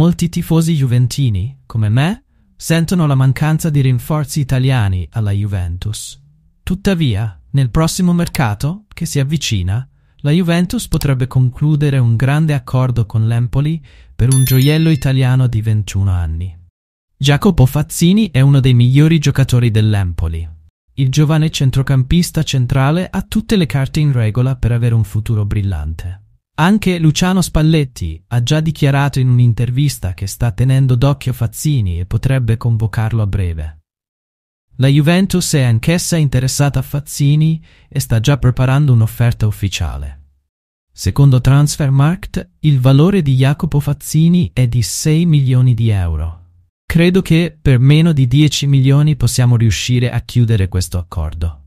molti tifosi juventini, come me, sentono la mancanza di rinforzi italiani alla Juventus. Tuttavia, nel prossimo mercato, che si avvicina, la Juventus potrebbe concludere un grande accordo con l'Empoli per un gioiello italiano di 21 anni. Jacopo Fazzini è uno dei migliori giocatori dell'Empoli. Il giovane centrocampista centrale ha tutte le carte in regola per avere un futuro brillante. Anche Luciano Spalletti ha già dichiarato in un'intervista che sta tenendo d'occhio Fazzini e potrebbe convocarlo a breve. La Juventus è anch'essa interessata a Fazzini e sta già preparando un'offerta ufficiale. Secondo Transfermarkt, il valore di Jacopo Fazzini è di 6 milioni di euro. Credo che per meno di 10 milioni possiamo riuscire a chiudere questo accordo.